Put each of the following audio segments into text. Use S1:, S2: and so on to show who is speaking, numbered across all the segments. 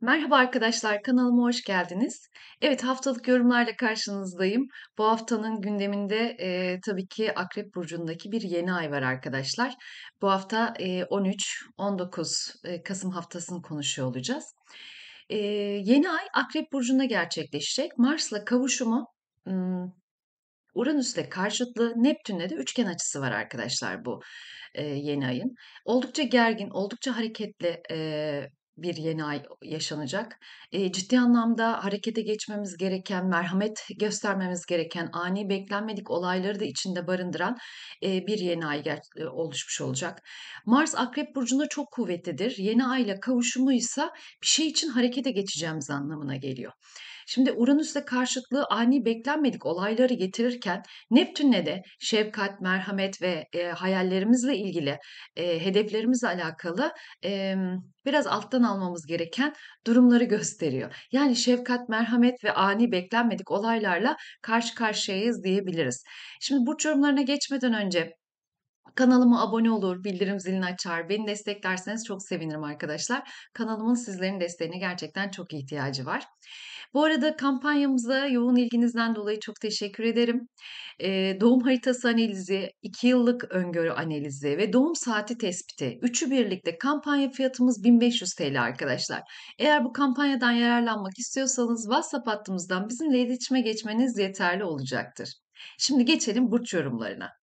S1: Merhaba arkadaşlar, kanalıma hoş geldiniz. Evet, haftalık yorumlarla karşınızdayım. Bu haftanın gündeminde e, tabii ki Akrep Burcu'ndaki bir yeni ay var arkadaşlar. Bu hafta e, 13-19 e, Kasım haftasını konuşuyor olacağız. E, yeni ay Akrep Burcu'nda gerçekleşecek. Mars'la kavuşumu ım, Uranüs'le karşıtlı, Neptün'le de üçgen açısı var arkadaşlar bu e, yeni ayın. Oldukça gergin, oldukça hareketli e, bir yeni ay yaşanacak. E, ciddi anlamda harekete geçmemiz gereken, merhamet göstermemiz gereken, ani beklenmedik olayları da içinde barındıran e, bir yeni ay e, oluşmuş olacak. Mars Akrep Burcu'nda çok kuvvetlidir. Yeni ayla kavuşumu ise bir şey için harekete geçeceğimiz anlamına geliyor. Şimdi Uranüs'le karşıtlığı ani beklenmedik olayları getirirken Neptün'le de şefkat, merhamet ve e, hayallerimizle ilgili, e, hedeflerimizle alakalı e, biraz alttan almamız gereken durumları gösteriyor. Yani şefkat, merhamet ve ani beklenmedik olaylarla karşı karşıyayız diyebiliriz. Şimdi burç yorumlarına geçmeden önce Kanalıma abone olur, bildirim zilini açar, beni desteklerseniz çok sevinirim arkadaşlar. Kanalımın sizlerin desteğine gerçekten çok ihtiyacı var. Bu arada kampanyamıza yoğun ilginizden dolayı çok teşekkür ederim. E, doğum haritası analizi, 2 yıllık öngörü analizi ve doğum saati tespiti. Üçü birlikte kampanya fiyatımız 1500 TL arkadaşlar. Eğer bu kampanyadan yararlanmak istiyorsanız WhatsApp hattımızdan bizimle iletişime geçmeniz yeterli olacaktır. Şimdi geçelim burç yorumlarına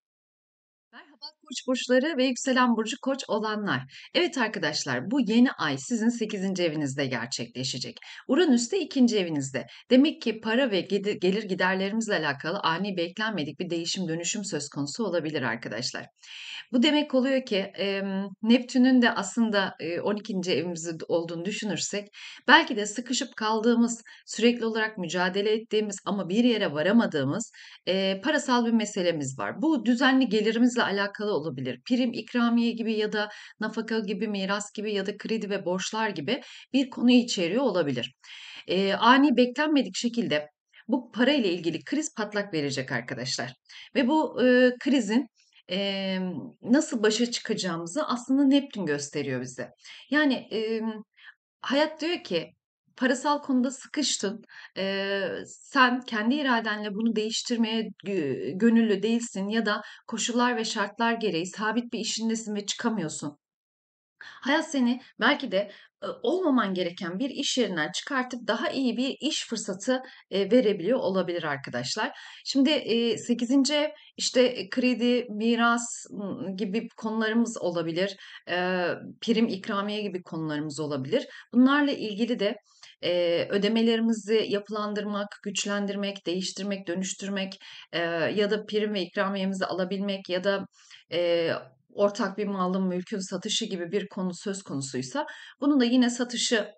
S1: başlangıç burçları ve yükselen burcu koç olanlar. Evet arkadaşlar bu yeni ay sizin 8. evinizde gerçekleşecek. Uranüs de 2. evinizde. Demek ki para ve gelir giderlerimizle alakalı ani beklenmedik bir değişim dönüşüm söz konusu olabilir arkadaşlar. Bu demek oluyor ki Neptün'ün de aslında e, 12. evimizi olduğunu düşünürsek belki de sıkışıp kaldığımız, sürekli olarak mücadele ettiğimiz ama bir yere varamadığımız parasal bir meselemiz var. Bu düzenli gelirimizle alakalı olabilir. Prim, ikramiye gibi ya da nafaka gibi, miras gibi ya da kredi ve borçlar gibi bir konu içeriyor olabilir. E, ani beklenmedik şekilde bu para ile ilgili kriz patlak verecek arkadaşlar. Ve bu e, krizin e, nasıl başa çıkacağımızı aslında Neptün gösteriyor bize. Yani e, hayat diyor ki parasal konuda sıkıştın. E, sen kendi iradenle bunu değiştirmeye gönüllü değilsin ya da koşullar ve şartlar gereği sabit bir işindesin ve çıkamıyorsun. Hayat seni belki de e, olmaman gereken bir iş yerinden çıkartıp daha iyi bir iş fırsatı e, verebiliyor olabilir arkadaşlar. Şimdi 8. E, ev işte kredi, miras gibi konularımız olabilir. Prim, ikramiye gibi konularımız olabilir. Bunlarla ilgili de e, ödemelerimizi yapılandırmak, güçlendirmek, değiştirmek, dönüştürmek e, ya da prim ve ikramiyemizi alabilmek ya da e, ortak bir malın mülkün satışı gibi bir konu söz konusuysa bunu da yine satışı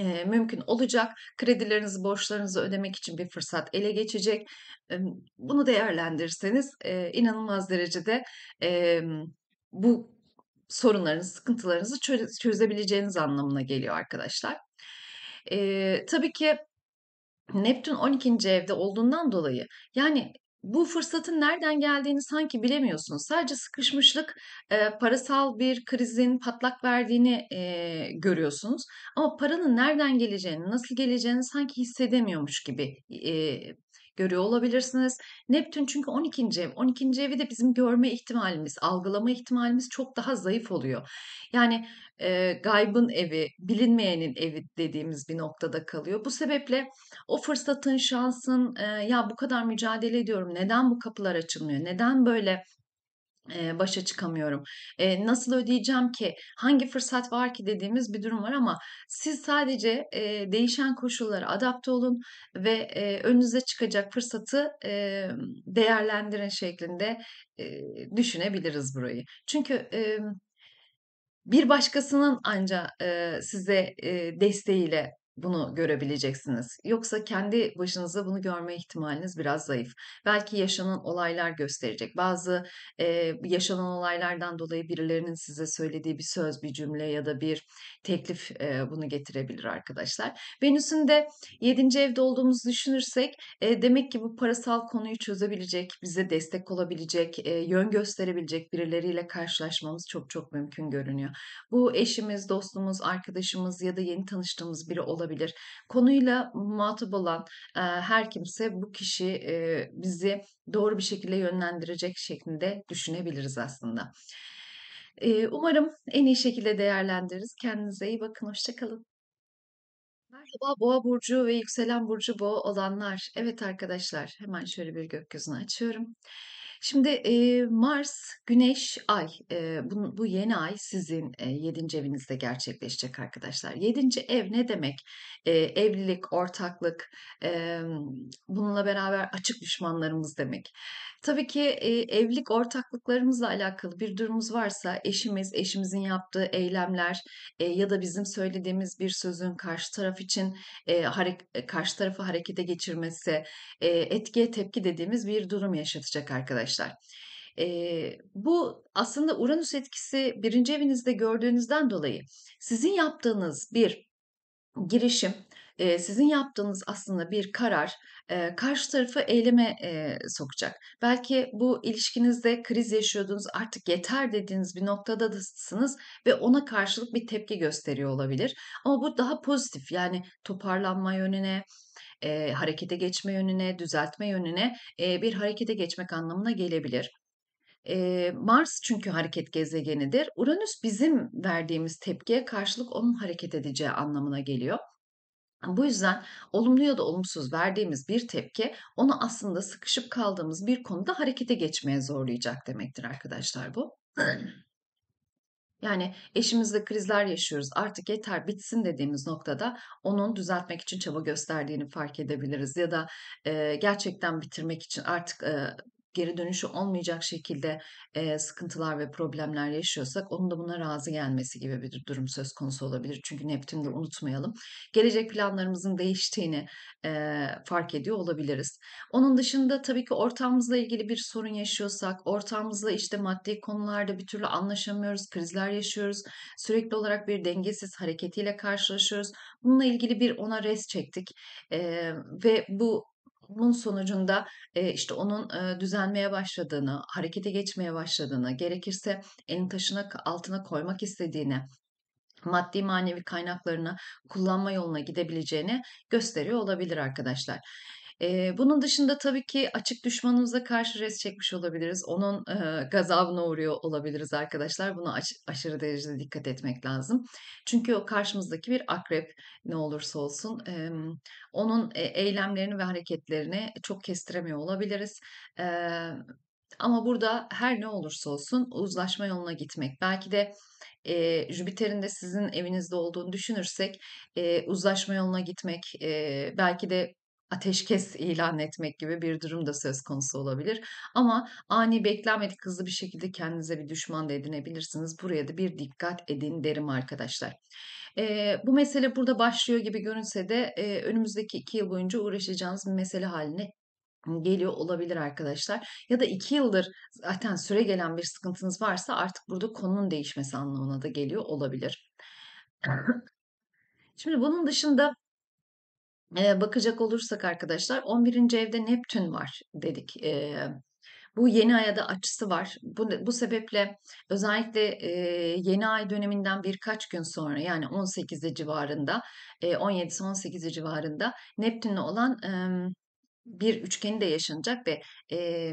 S1: e, mümkün olacak. Kredilerinizi, borçlarınızı ödemek için bir fırsat ele geçecek. E, bunu değerlendirirseniz e, inanılmaz derecede e, bu sorunlarınızı, sıkıntılarınızı çözebileceğiniz anlamına geliyor arkadaşlar. E, tabii ki Neptün 12. evde olduğundan dolayı yani bu fırsatın nereden geldiğini sanki bilemiyorsun. Sadece sıkışmışlık, e, parasal bir krizin patlak verdiğini e, görüyorsunuz. Ama paranın nereden geleceğini, nasıl geleceğini sanki hissedemiyormuş gibi e, görüyor olabilirsiniz. Neptün çünkü 12. ev. 12. evi de bizim görme ihtimalimiz, algılama ihtimalimiz çok daha zayıf oluyor. Yani e, gaybın evi, bilinmeyenin evi dediğimiz bir noktada kalıyor. Bu sebeple o fırsatın, şansın, e, ya bu kadar mücadele ediyorum, neden bu kapılar açılmıyor, neden böyle başa çıkamıyorum. nasıl ödeyeceğim ki? Hangi fırsat var ki dediğimiz bir durum var ama siz sadece değişen koşullara adapte olun ve önünüze çıkacak fırsatı e, değerlendirin şeklinde düşünebiliriz burayı. Çünkü bir başkasının anca size desteğiyle bunu görebileceksiniz. Yoksa kendi başınıza bunu görme ihtimaliniz biraz zayıf. Belki yaşanan olaylar gösterecek. Bazı e, yaşanan olaylardan dolayı birilerinin size söylediği bir söz, bir cümle ya da bir teklif e, bunu getirebilir arkadaşlar. Venüs'ün de 7. evde olduğumuzu düşünürsek e, demek ki bu parasal konuyu çözebilecek, bize destek olabilecek, e, yön gösterebilecek birileriyle karşılaşmamız çok çok mümkün görünüyor. Bu eşimiz, dostumuz, arkadaşımız ya da yeni tanıştığımız biri olabilir olabilir. Konuyla muhatap olan e, her kimse bu kişi e, bizi doğru bir şekilde yönlendirecek şeklinde düşünebiliriz aslında. E, umarım en iyi şekilde değerlendiririz. Kendinize iyi bakın. Hoşçakalın. Merhaba Boğa Burcu ve Yükselen Burcu Boğa olanlar. Evet arkadaşlar hemen şöyle bir gökyüzünü açıyorum. Şimdi e, Mars, Güneş, Ay, e, bu, bu yeni ay sizin e, 7. evinizde gerçekleşecek arkadaşlar. Yedinci ev ne demek? E, evlilik, ortaklık, e, bununla beraber açık düşmanlarımız demek. Tabii ki e, evlilik ortaklıklarımızla alakalı bir durumumuz varsa eşimiz, eşimizin yaptığı eylemler e, ya da bizim söylediğimiz bir sözün karşı taraf için e, hare- karşı tarafı harekete geçirmesi, e, etkiye tepki dediğimiz bir durum yaşatacak arkadaşlar arkadaşlar. E, bu aslında Uranüs etkisi birinci evinizde gördüğünüzden dolayı sizin yaptığınız bir girişim, e, sizin yaptığınız aslında bir karar e, karşı tarafı eyleme e, sokacak. Belki bu ilişkinizde kriz yaşıyordunuz artık yeter dediğiniz bir noktada dasınız ve ona karşılık bir tepki gösteriyor olabilir. Ama bu daha pozitif yani toparlanma yönüne, e, harekete geçme yönüne, düzeltme yönüne e, bir harekete geçmek anlamına gelebilir. E, Mars çünkü hareket gezegenidir. Uranüs bizim verdiğimiz tepkiye karşılık onun hareket edeceği anlamına geliyor. Bu yüzden olumlu ya da olumsuz verdiğimiz bir tepki onu aslında sıkışıp kaldığımız bir konuda harekete geçmeye zorlayacak demektir arkadaşlar bu. Yani eşimizle krizler yaşıyoruz artık yeter bitsin dediğimiz noktada onun düzeltmek için çaba gösterdiğini fark edebiliriz ya da e, gerçekten bitirmek için artık e, geri dönüşü olmayacak şekilde e, sıkıntılar ve problemler yaşıyorsak onun da buna razı gelmesi gibi bir durum söz konusu olabilir. Çünkü Neptün'de unutmayalım. Gelecek planlarımızın değiştiğini e, fark ediyor olabiliriz. Onun dışında tabii ki ortamımızla ilgili bir sorun yaşıyorsak, ortamımızla işte maddi konularda bir türlü anlaşamıyoruz, krizler yaşıyoruz. Sürekli olarak bir dengesiz hareketiyle karşılaşıyoruz. Bununla ilgili bir ona res çektik e, ve bu bunun sonucunda e, işte onun e, düzelmeye başladığını, harekete geçmeye başladığını, gerekirse elin taşına altına koymak istediğini, maddi manevi kaynaklarını kullanma yoluna gidebileceğini gösteriyor olabilir arkadaşlar. E, bunun dışında tabii ki açık düşmanımıza karşı res çekmiş olabiliriz. Onun e, gazabına uğruyor olabiliriz arkadaşlar. Buna aş- aşırı derecede dikkat etmek lazım. Çünkü o karşımızdaki bir akrep ne olursa olsun e, onun e, eylemlerini ve hareketlerini çok kestiremiyor olabiliriz. E, ama burada her ne olursa olsun uzlaşma yoluna gitmek. Belki de e, Jüpiter'in de sizin evinizde olduğunu düşünürsek e, uzlaşma yoluna gitmek, e, belki de ateşkes ilan etmek gibi bir durum da söz konusu olabilir. Ama ani beklenmedik hızlı bir şekilde kendinize bir düşman da edinebilirsiniz. Buraya da bir dikkat edin derim arkadaşlar. E, bu mesele burada başlıyor gibi görünse de e, önümüzdeki iki yıl boyunca uğraşacağınız bir mesele haline geliyor olabilir arkadaşlar. Ya da iki yıldır zaten süre gelen bir sıkıntınız varsa artık burada konunun değişmesi anlamına da geliyor olabilir. Şimdi bunun dışında bakacak olursak arkadaşlar 11. evde Neptün var dedik. Bu yeni aya da açısı var. Bu, bu sebeple özellikle e, yeni ay döneminden birkaç gün sonra yani 18'i civarında e, 17-18'i civarında Neptün'le olan e, bir üçgeni de yaşanacak ve e,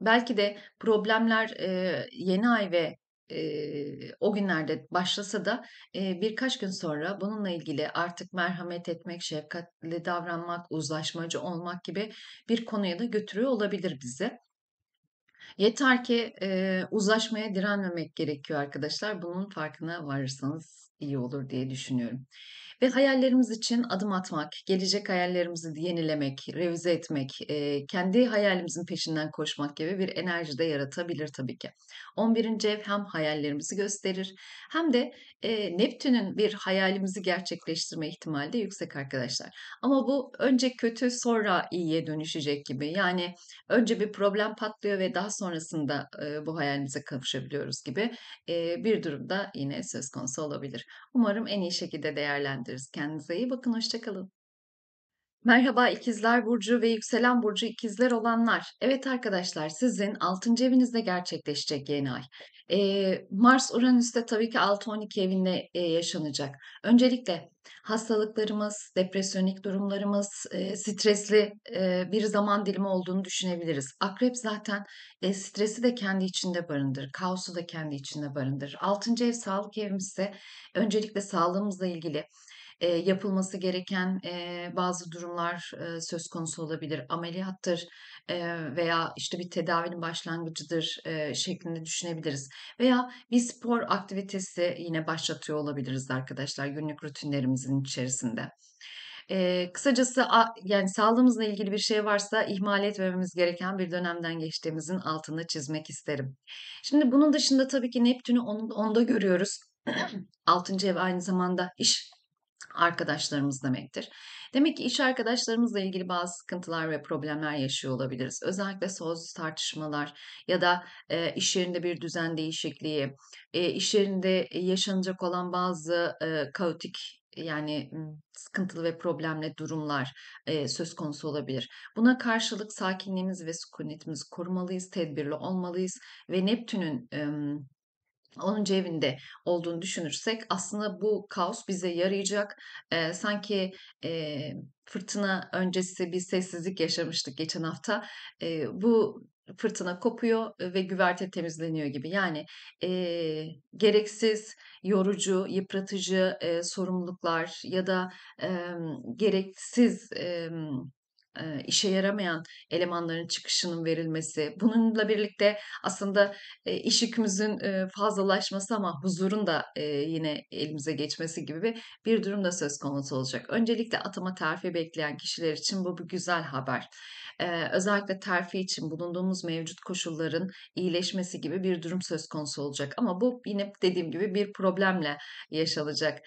S1: belki de problemler e, yeni ay ve e, o günlerde başlasa da e, birkaç gün sonra bununla ilgili artık merhamet etmek, şefkatli davranmak, uzlaşmacı olmak gibi bir konuya da götürüyor olabilir bizi. Yeter ki e, uzlaşmaya direnmemek gerekiyor arkadaşlar. Bunun farkına varırsanız iyi olur diye düşünüyorum ve hayallerimiz için adım atmak, gelecek hayallerimizi yenilemek, revize etmek, kendi hayalimizin peşinden koşmak gibi bir enerji de yaratabilir tabii ki. 11. ev hem hayallerimizi gösterir hem de e, Neptün'ün bir hayalimizi gerçekleştirme ihtimali de yüksek arkadaşlar. Ama bu önce kötü sonra iyiye dönüşecek gibi. Yani önce bir problem patlıyor ve daha sonrasında bu hayalimize kavuşabiliyoruz gibi bir durumda yine söz konusu olabilir. Umarım en iyi şekilde değerlendirir ederiz. Kendinize iyi bakın, hoşçakalın. Merhaba ikizler burcu ve yükselen burcu ikizler olanlar. Evet arkadaşlar sizin 6. evinizde gerçekleşecek yeni ay. Ee, Mars de tabii ki 6-12 evinle e, yaşanacak. Öncelikle hastalıklarımız, depresyonik durumlarımız, e, stresli e, bir zaman dilimi olduğunu düşünebiliriz. Akrep zaten e, stresi de kendi içinde barındırır, kaosu da kendi içinde barındırır. 6. ev sağlık evimizse öncelikle sağlığımızla ilgili e, yapılması gereken e, bazı durumlar e, söz konusu olabilir. Ameliyattır e, veya işte bir tedavinin başlangıcıdır e, şeklinde düşünebiliriz. Veya bir spor aktivitesi yine başlatıyor olabiliriz arkadaşlar günlük rutinlerimizin içerisinde. E, kısacası yani sağlığımızla ilgili bir şey varsa ihmal etmememiz gereken bir dönemden geçtiğimizin altını çizmek isterim. Şimdi bunun dışında tabii ki Neptün'ü onda, onda görüyoruz. Altıncı ev aynı zamanda iş arkadaşlarımız demektir. Demek ki iş arkadaşlarımızla ilgili bazı sıkıntılar ve problemler yaşıyor olabiliriz. Özellikle söz tartışmalar ya da e, iş yerinde bir düzen değişikliği, e, iş yerinde e, yaşanacak olan bazı e, kaotik yani sıkıntılı ve problemli durumlar e, söz konusu olabilir. Buna karşılık sakinliğimiz ve sükunetimizi korumalıyız, tedbirli olmalıyız ve Neptün'ün e, onun cebinde olduğunu düşünürsek aslında bu kaos bize yarayacak. E, sanki e, fırtına öncesi bir sessizlik yaşamıştık geçen hafta. E, bu fırtına kopuyor ve güverte temizleniyor gibi. Yani e, gereksiz, yorucu, yıpratıcı e, sorumluluklar ya da e, gereksiz... E, e, işe yaramayan elemanların çıkışının verilmesi, bununla birlikte aslında e, iş yükümüzün fazlalaşması ama huzurun da yine elimize geçmesi gibi bir, durum da söz konusu olacak. Öncelikle atama terfi bekleyen kişiler için bu bir güzel haber. özellikle terfi için bulunduğumuz mevcut koşulların iyileşmesi gibi bir durum söz konusu olacak. Ama bu yine dediğim gibi bir problemle yaşanacak.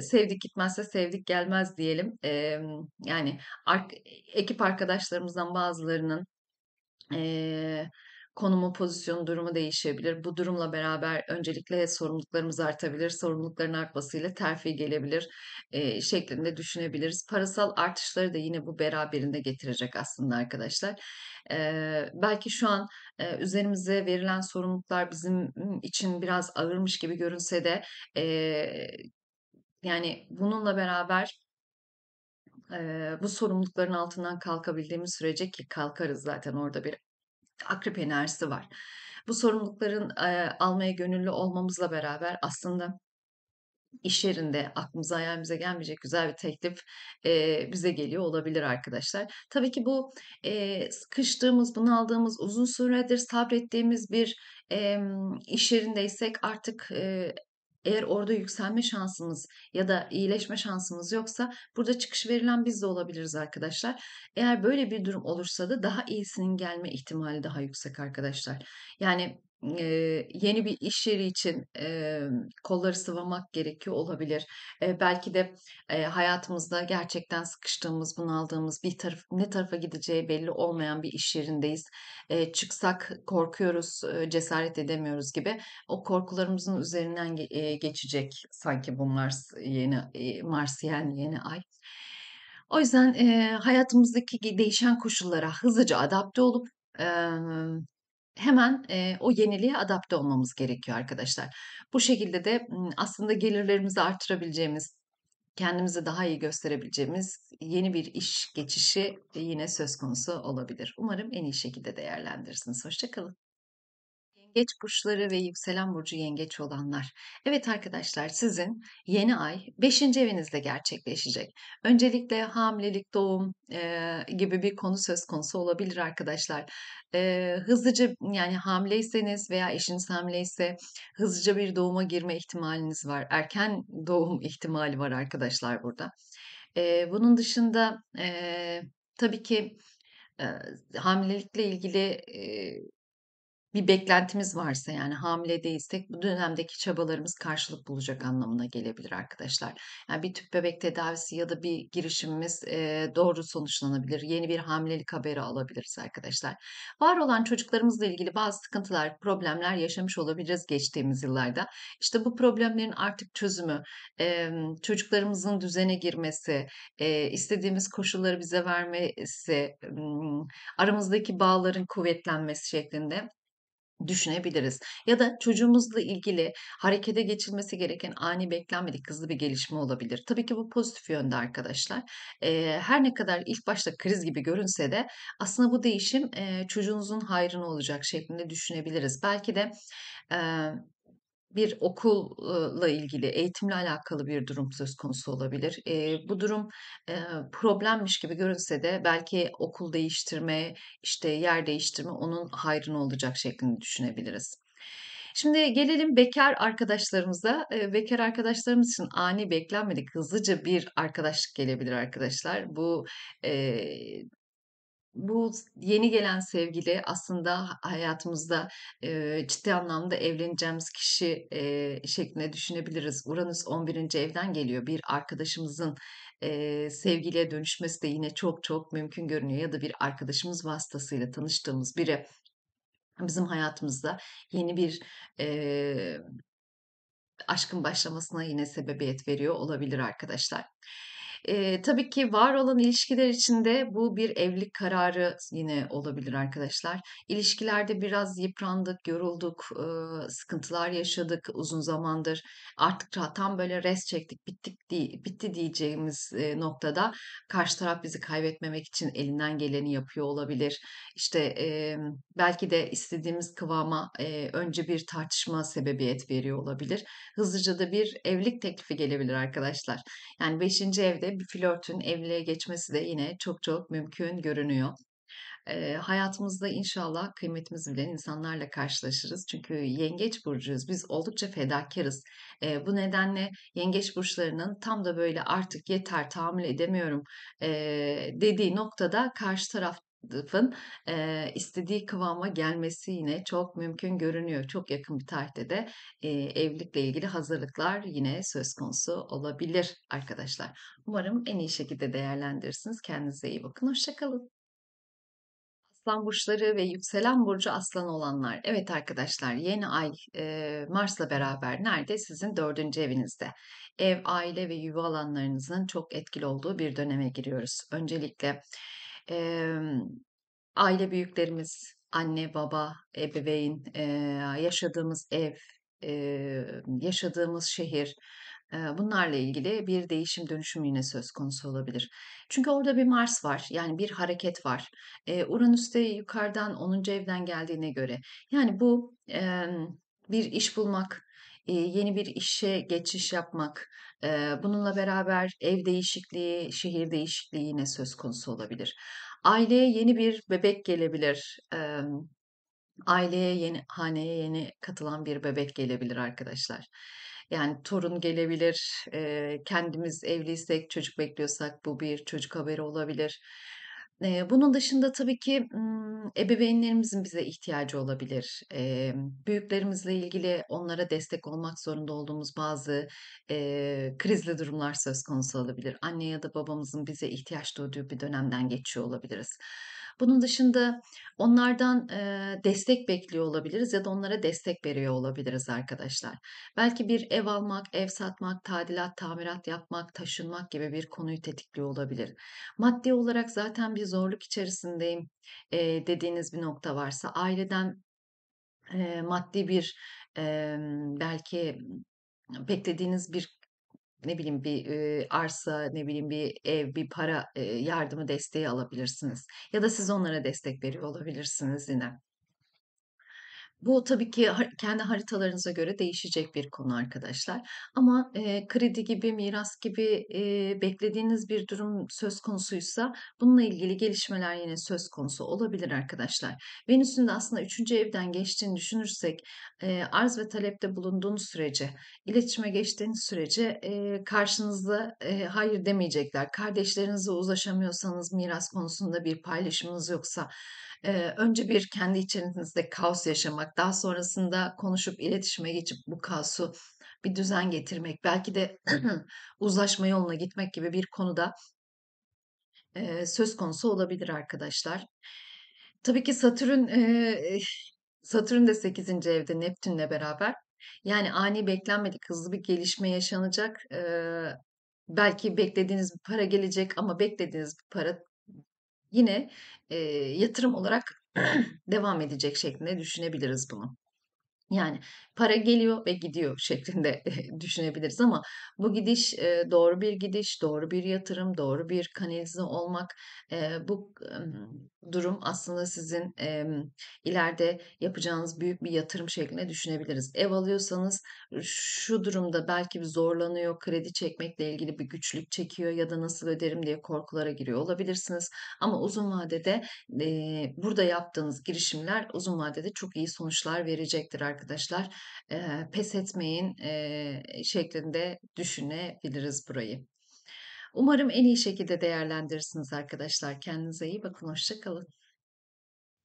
S1: sevdik gitmezse sevdik gelmez diyelim. E, yani ekip arkadaşlarımızdan bazılarının e, konumu, pozisyonu, durumu değişebilir. Bu durumla beraber öncelikle sorumluluklarımız artabilir, sorumlulukların artmasıyla terfi gelebilir e, şeklinde düşünebiliriz. Parasal artışları da yine bu beraberinde getirecek aslında arkadaşlar. E, belki şu an e, üzerimize verilen sorumluluklar bizim için biraz ağırmış gibi görünse de e, yani bununla beraber eee, bu sorumlulukların altından kalkabildiğimiz sürece ki kalkarız zaten orada bir akrep enerjisi var. Bu sorumlulukların eee, almaya gönüllü olmamızla beraber aslında iş yerinde aklımıza hayalimize gelmeyecek güzel bir teklif eee, bize geliyor olabilir arkadaşlar. Tabii ki bu eee, sıkıştığımız, bunaldığımız, uzun süredir sabrettiğimiz bir em, iş yerindeysek artık eee, eğer orada yükselme şansımız ya da iyileşme şansımız yoksa burada çıkış verilen biz de olabiliriz arkadaşlar. Eğer böyle bir durum olursa da daha iyisinin gelme ihtimali daha yüksek arkadaşlar. Yani Eee, yeni bir iş yeri için, eee, kolları sıvamak gerekiyor olabilir. Eee, belki de, eee, hayatımızda gerçekten sıkıştığımız, bunaldığımız, bir taraf ne tarafa gideceği belli olmayan bir iş yerindeyiz. Eee, çıksak korkuyoruz, eee, cesaret edemiyoruz gibi. O korkularımızın üzerinden ge eee, geçecek sanki bu Mars yeni, eee, Marsiyen yeni ay. O yüzden, eee, hayatımızdaki değişen koşullara hızlıca adapte olup, emm hemen e, o yeniliğe adapte olmamız gerekiyor arkadaşlar. Bu şekilde de aslında gelirlerimizi artırabileceğimiz, kendimizi daha iyi gösterebileceğimiz yeni bir iş geçişi yine söz konusu olabilir. Umarım en iyi şekilde değerlendirirsiniz. Hoşçakalın yengeç burçları ve yükselen burcu yengeç olanlar. Evet arkadaşlar sizin yeni ay 5. evinizde gerçekleşecek. Öncelikle hamilelik, doğum e, gibi bir konu söz konusu olabilir arkadaşlar. E, hızlıca yani hamileyseniz veya eşiniz hamileyse hızlıca bir doğuma girme ihtimaliniz var. Erken doğum ihtimali var arkadaşlar burada. E, bunun dışında e, tabii ki e, hamilelikle ilgili e, bir beklentimiz varsa yani hamile değilsek bu dönemdeki çabalarımız karşılık bulacak anlamına gelebilir arkadaşlar. Yani bir tüp bebek tedavisi ya da bir girişimimiz e, doğru sonuçlanabilir. Yeni bir hamilelik haberi alabiliriz arkadaşlar. Var olan çocuklarımızla ilgili bazı sıkıntılar, problemler yaşamış olabiliriz geçtiğimiz yıllarda. İşte bu problemlerin artık çözümü, e, çocuklarımızın düzene girmesi, e, istediğimiz koşulları bize vermesi, e, aramızdaki bağların kuvvetlenmesi şeklinde düşünebiliriz. Ya da çocuğumuzla ilgili harekete geçilmesi gereken ani beklenmedik hızlı bir gelişme olabilir. Tabii ki bu pozitif yönde arkadaşlar. E, her ne kadar ilk başta kriz gibi görünse de aslında bu değişim e, çocuğunuzun hayrına olacak şeklinde düşünebiliriz. Belki de e, bir okulla ilgili, eğitimle alakalı bir durum söz konusu olabilir. E, bu durum e, problemmiş gibi görünse de belki okul değiştirme, işte yer değiştirme onun hayrına olacak şeklinde düşünebiliriz. Şimdi gelelim bekar arkadaşlarımıza. Bekar arkadaşlarımız için ani beklenmedik hızlıca bir arkadaşlık gelebilir arkadaşlar. Bu e, bu yeni gelen sevgili aslında hayatımızda e, ciddi anlamda evleneceğimiz kişi e, şeklinde düşünebiliriz. Uranüs 11. evden geliyor. Bir arkadaşımızın e, sevgiliye dönüşmesi de yine çok çok mümkün görünüyor. Ya da bir arkadaşımız vasıtasıyla tanıştığımız biri bizim hayatımızda yeni bir e, aşkın başlamasına yine sebebiyet veriyor olabilir arkadaşlar. E, tabii ki var olan ilişkiler içinde bu bir evlilik kararı yine olabilir arkadaşlar. İlişkilerde biraz yıprandık, yorulduk, e, sıkıntılar yaşadık uzun zamandır. Artık tam böyle rest çektik, bittik di bitti diyeceğimiz e, noktada karşı taraf bizi kaybetmemek için elinden geleni yapıyor olabilir. İşte e, belki de istediğimiz kıvama e, önce bir tartışma sebebiyet veriyor olabilir. Hızlıca da bir evlilik teklifi gelebilir arkadaşlar. Yani 5. evde şekilde bir flörtün evliliğe geçmesi de yine çok çok mümkün görünüyor. E, hayatımızda inşallah kıymetimizi bilen insanlarla karşılaşırız. Çünkü yengeç burcuyuz. Biz oldukça fedakarız. E, bu nedenle yengeç burçlarının tam da böyle artık yeter tahammül edemiyorum e, dediği noktada karşı taraf e, istediği kıvama gelmesi yine çok mümkün görünüyor. Çok yakın bir tarihte de e, evlilikle ilgili hazırlıklar yine söz konusu olabilir arkadaşlar. Umarım en iyi şekilde değerlendirirsiniz. Kendinize iyi bakın. Hoşçakalın. Aslan burçları ve yükselen burcu aslan olanlar. Evet arkadaşlar yeni ay e, Mars'la beraber nerede? Sizin dördüncü evinizde. Ev, aile ve yuva alanlarınızın çok etkili olduğu bir döneme giriyoruz. Öncelikle e, aile büyüklerimiz, anne, baba, ebeveyn, e, yaşadığımız ev, e, yaşadığımız şehir, Bunlarla ilgili bir değişim dönüşüm yine söz konusu olabilir. Çünkü orada bir Mars var yani bir hareket var. Uranüs de yukarıdan 10. evden geldiğine göre. Yani bu bir iş bulmak, yeni bir işe geçiş yapmak, Bununla beraber ev değişikliği, şehir değişikliği yine söz konusu olabilir. Aileye yeni bir bebek gelebilir. Aileye yeni, haneye yeni katılan bir bebek gelebilir arkadaşlar. Yani torun gelebilir, kendimiz evliysek, çocuk bekliyorsak bu bir çocuk haberi olabilir bunun dışında tabii ki, ebeveynlerimizin bize ihtiyacı olabilir. büyüklerimizle ilgili onlara destek olmak zorunda olduğumuz bazı, krizli durumlar söz konusu olabilir. Anne ya da babamızın bize ihtiyaç duyduğu bir dönemden geçiyor olabiliriz. Bunun dışında onlardan e, destek bekliyor olabiliriz ya da onlara destek veriyor olabiliriz arkadaşlar. Belki bir ev almak, ev satmak, tadilat, tamirat yapmak, taşınmak gibi bir konuyu tetikliyor olabilir. Maddi olarak zaten bir zorluk içerisindeyim e, dediğiniz bir nokta varsa aileden e, maddi bir e, belki beklediğiniz bir ne bileyim bir e, arsa, ne bileyim bir ev, bir para e, yardımı desteği alabilirsiniz. Ya da siz onlara destek veriyor olabilirsiniz yine. Bu tabii ki kendi haritalarınıza göre değişecek bir konu arkadaşlar. Ama e, kredi gibi, miras gibi e, beklediğiniz bir durum söz konusuysa bununla ilgili gelişmeler yine söz konusu olabilir arkadaşlar. Venüs'ün de aslında 3. evden geçtiğini düşünürsek e, arz ve talepte bulunduğunuz sürece, iletişime geçtiğiniz sürece e, karşınızda e, hayır demeyecekler. Kardeşlerinize ulaşamıyorsanız miras konusunda bir paylaşımınız yoksa önce bir kendi içinizde kaos yaşamak, daha sonrasında konuşup iletişime geçip bu kaosu bir düzen getirmek, belki de uzlaşma yoluna gitmek gibi bir konuda söz konusu olabilir arkadaşlar. Tabii ki Satürn e, Satürn de 8. evde Neptünle beraber. Yani ani beklenmedik hızlı bir gelişme yaşanacak. belki beklediğiniz bir para gelecek ama beklediğiniz bir para yine e, yatırım olarak devam edecek şeklinde düşünebiliriz bunu. Yani para geliyor ve gidiyor şeklinde düşünebiliriz ama bu gidiş doğru bir gidiş, doğru bir yatırım, doğru bir kanalize olmak bu durum aslında sizin ileride yapacağınız büyük bir yatırım şeklinde düşünebiliriz. Ev alıyorsanız şu durumda belki bir zorlanıyor, kredi çekmekle ilgili bir güçlük çekiyor ya da nasıl öderim diye korkulara giriyor olabilirsiniz. Ama uzun vadede burada yaptığınız girişimler uzun vadede çok iyi sonuçlar verecektir arkadaşlar arkadaşlar. E, pes etmeyin e, şeklinde düşünebiliriz burayı. Umarım en iyi şekilde değerlendirirsiniz arkadaşlar. Kendinize iyi bakın. Hoşçakalın.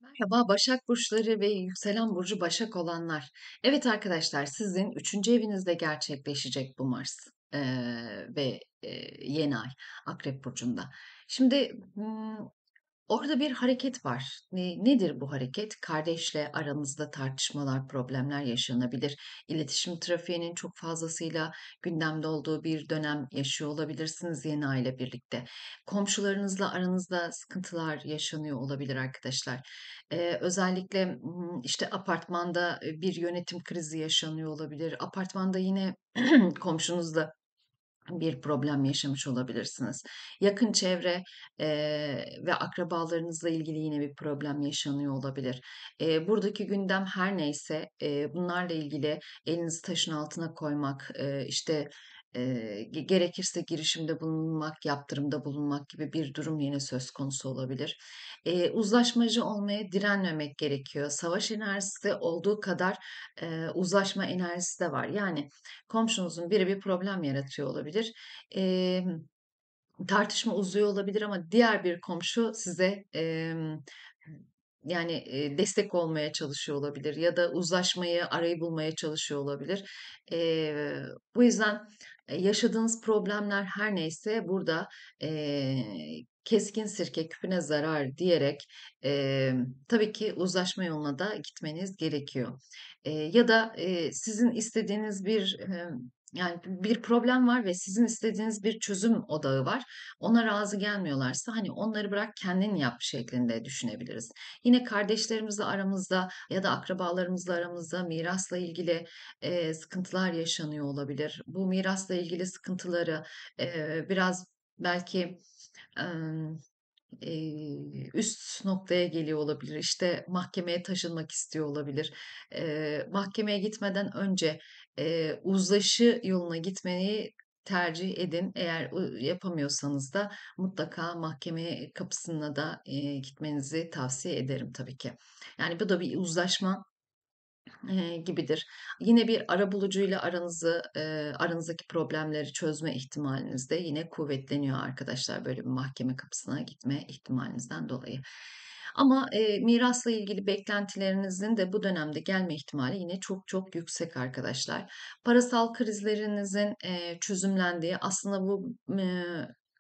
S1: Merhaba Başak Burçları ve Yükselen Burcu Başak olanlar. Evet arkadaşlar sizin 3. evinizde gerçekleşecek bu Mars ee, ve e, yeni ay Akrep Burcu'nda. Şimdi Orada bir hareket var. nedir bu hareket? Kardeşle aranızda tartışmalar, problemler yaşanabilir. İletişim trafiğinin çok fazlasıyla gündemde olduğu bir dönem yaşıyor olabilirsiniz yeni aile birlikte. Komşularınızla aranızda sıkıntılar yaşanıyor olabilir arkadaşlar. Ee, özellikle işte apartmanda bir yönetim krizi yaşanıyor olabilir. Apartmanda yine komşunuzla bir problem yaşamış olabilirsiniz. Yakın çevre e, ve akrabalarınızla ilgili yine bir problem yaşanıyor olabilir. E, buradaki gündem her neyse e, bunlarla ilgili elinizi taşın altına koymak, e, işte e, gerekirse girişimde bulunmak, yaptırımda bulunmak gibi bir durum yine söz konusu olabilir. E, uzlaşmacı olmaya direnmemek gerekiyor. Savaş enerjisi olduğu kadar e, uzlaşma enerjisi de var. Yani komşunuzun biri bir problem yaratıyor olabilir. E, tartışma uzuyor olabilir ama diğer bir komşu size e, yani destek olmaya çalışıyor olabilir ya da uzlaşmayı arayı bulmaya çalışıyor olabilir. E, bu yüzden e, yaşadığınız problemler her neyse burada e, keskin sirke küpüne zarar diyerek e, tabii ki uzlaşma yoluna da gitmeniz gerekiyor. E, ya da e, sizin istediğiniz bir e, yani bir problem var ve sizin istediğiniz bir çözüm odağı var. Ona razı gelmiyorlarsa hani onları bırak kendin yap şeklinde düşünebiliriz. Yine kardeşlerimizle aramızda ya da akrabalarımızla aramızda mirasla ilgili e, sıkıntılar yaşanıyor olabilir. Bu mirasla ilgili sıkıntıları e, biraz belki e, üst noktaya geliyor olabilir. İşte mahkemeye taşınmak istiyor olabilir. Mahkemeye gitmeden önce e, uzlaşı yoluna gitmeyi tercih edin. Eğer yapamıyorsanız da mutlaka mahkeme kapısına da e, gitmenizi tavsiye ederim tabii ki. Yani bu da bir uzlaşma e, gibidir. Yine bir arabulucuyla aranızı e, aranızdaki problemleri çözme ihtimaliniz de yine kuvvetleniyor arkadaşlar böyle bir mahkeme kapısına gitme ihtimalinizden dolayı. Ama e, mirasla ilgili beklentilerinizin de bu dönemde gelme ihtimali yine çok çok yüksek arkadaşlar. Parasal krizlerinizin e, çözümlendiği aslında bu e,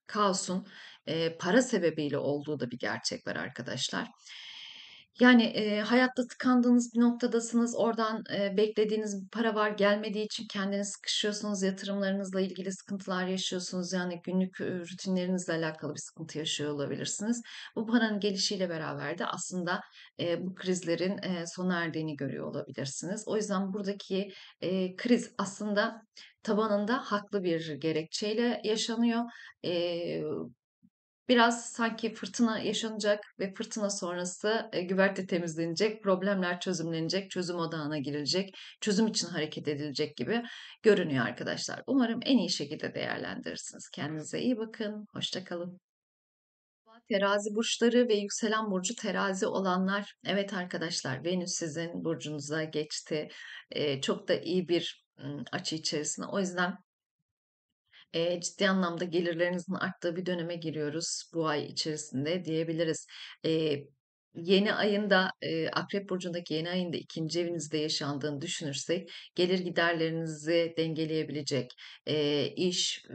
S1: kaosun e, para sebebiyle olduğu da bir gerçek var arkadaşlar. Yani, eee, hayatta tıkandığınız bir noktadasınız, oradan, eee, beklediğiniz para var, gelmediği için kendiniz sıkışıyorsunuz, yatırımlarınızla ilgili sıkıntılar yaşıyorsunuz. Yani günlük, rutinlerinizle alakalı bir sıkıntı yaşıyor olabilirsiniz. Bu paranın gelişiyle beraber de aslında, eee, bu krizlerin, eee, sona erdiğini görüyor olabilirsiniz. O yüzden buradaki, eee, kriz aslında tabanında haklı bir gerekçeyle yaşanıyor. Eee biraz sanki fırtına yaşanacak ve fırtına sonrası e, güverte temizlenecek, problemler çözümlenecek, çözüm odağına girilecek, çözüm için hareket edilecek gibi görünüyor arkadaşlar. Umarım en iyi şekilde değerlendirirsiniz. Kendinize iyi bakın, hoşçakalın. Terazi burçları ve yükselen burcu terazi olanlar. Evet arkadaşlar Venüs sizin burcunuza geçti. Ee, çok da iyi bir açı içerisinde. O yüzden e, ciddi anlamda gelirlerinizin arttığı bir döneme giriyoruz bu ay içerisinde diyebiliriz. E, Yeni ayında e, Akrep Burcu'ndaki yeni ayında ikinci evinizde yaşandığını düşünürsek gelir giderlerinizi dengeleyebilecek e, iş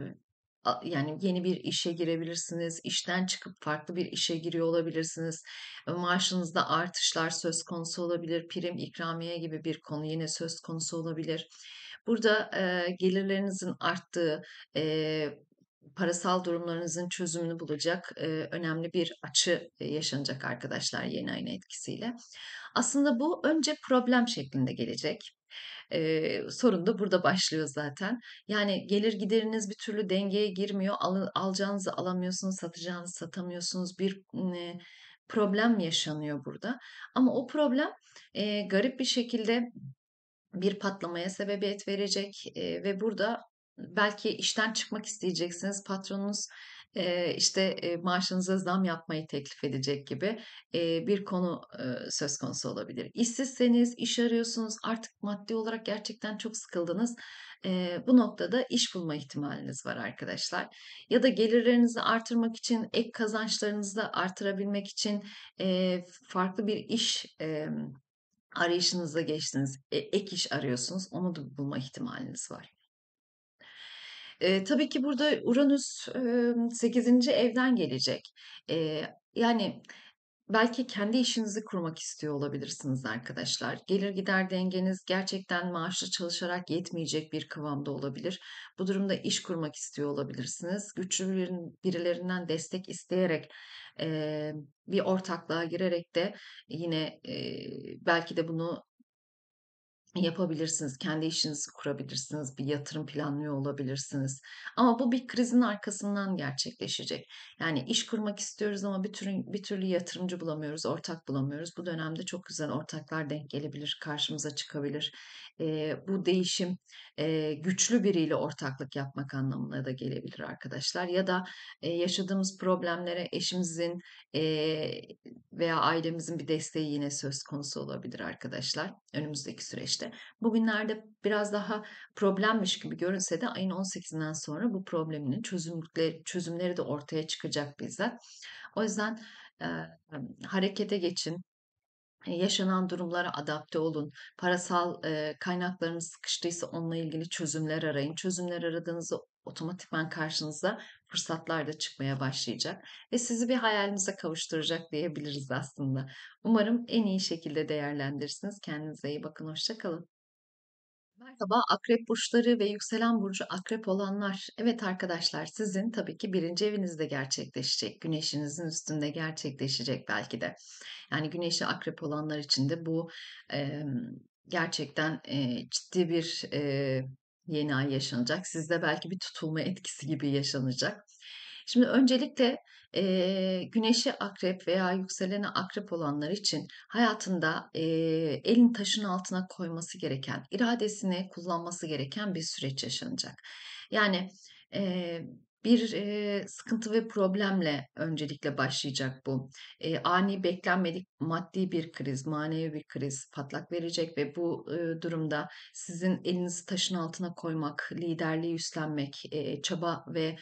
S1: yani yeni bir işe girebilirsiniz, işten çıkıp farklı bir işe giriyor olabilirsiniz, maaşınızda artışlar söz konusu olabilir, prim ikramiye gibi bir konu yine söz konusu olabilir. Burada e, gelirlerinizin arttığı, e, parasal durumlarınızın çözümünü bulacak e, önemli bir açı e, yaşanacak arkadaşlar yeni ayna etkisiyle. Aslında bu önce problem şeklinde gelecek. Ee, sorun da burada başlıyor zaten. Yani gelir gideriniz bir türlü dengeye girmiyor. Al, alacağınızı alamıyorsunuz, satacağınızı satamıyorsunuz. Bir e, problem yaşanıyor burada. Ama o problem e, garip bir şekilde bir patlamaya sebebiyet verecek e, ve burada belki işten çıkmak isteyeceksiniz. Patronunuz e, işte e, maaşınıza zam yapmayı teklif edecek gibi e, bir konu e, söz konusu olabilir. İşsizseniz, iş arıyorsunuz, artık maddi olarak gerçekten çok sıkıldınız. E, bu noktada iş bulma ihtimaliniz var arkadaşlar. Ya da gelirlerinizi artırmak için, ek kazançlarınızı da artırabilmek için e, farklı bir iş e, arayışınıza geçtiniz. E, ek iş arıyorsunuz. Onu da bulma ihtimaliniz var. E, tabii ki burada Uranüs e, 8. evden gelecek. E, yani belki kendi işinizi kurmak istiyor olabilirsiniz arkadaşlar. Gelir gider dengeniz gerçekten maaşlı çalışarak yetmeyecek bir kıvamda olabilir. Bu durumda iş kurmak istiyor olabilirsiniz. Güçlü birilerinden destek isteyerek bir ortaklığa girerek de yine belki de bunu yapabilirsiniz. Kendi işinizi kurabilirsiniz. Bir yatırım planlıyor olabilirsiniz. Ama bu bir krizin arkasından gerçekleşecek. Yani iş kurmak istiyoruz ama bir türlü, bir türlü yatırımcı bulamıyoruz, ortak bulamıyoruz. Bu dönemde çok güzel ortaklar denk gelebilir, karşımıza çıkabilir e, bu değişim e, güçlü biriyle ortaklık yapmak anlamına da gelebilir arkadaşlar. Ya da e, yaşadığımız problemlere eşimizin e, veya ailemizin bir desteği yine söz konusu olabilir arkadaşlar önümüzdeki süreçte. Bugünlerde biraz daha problemmiş gibi görünse de ayın 18'inden sonra bu probleminin çözümleri, çözümleri de ortaya çıkacak bize. O yüzden e, harekete geçin, e, yaşanan durumlara adapte olun. Parasal e, kaynaklarınız sıkıştıysa onunla ilgili çözümler arayın. Çözümler aradığınızda otomatikman karşınıza fırsatlar da çıkmaya başlayacak ve sizi bir hayalinize kavuşturacak diyebiliriz aslında. Umarım en iyi şekilde değerlendirirsiniz. Kendinize iyi bakın. Hoşçakalın merhaba akrep burçları ve yükselen burcu akrep olanlar. Evet arkadaşlar sizin tabii ki birinci evinizde gerçekleşecek. Güneşinizin üstünde gerçekleşecek belki de. Yani güneşi akrep olanlar için de bu e, gerçekten e, ciddi bir e, yeni ay yaşanacak. Sizde belki bir tutulma etkisi gibi yaşanacak. Şimdi öncelikle e, güneşi akrep veya yükseleni akrep olanlar için hayatında e, elin taşın altına koyması gereken, iradesini kullanması gereken bir süreç yaşanacak. Yani e, bir e, sıkıntı ve problemle öncelikle başlayacak bu. E, ani beklenmedik maddi bir kriz, manevi bir kriz patlak verecek ve bu e, durumda sizin elinizi taşın altına koymak, liderliği üstlenmek, e, çaba ve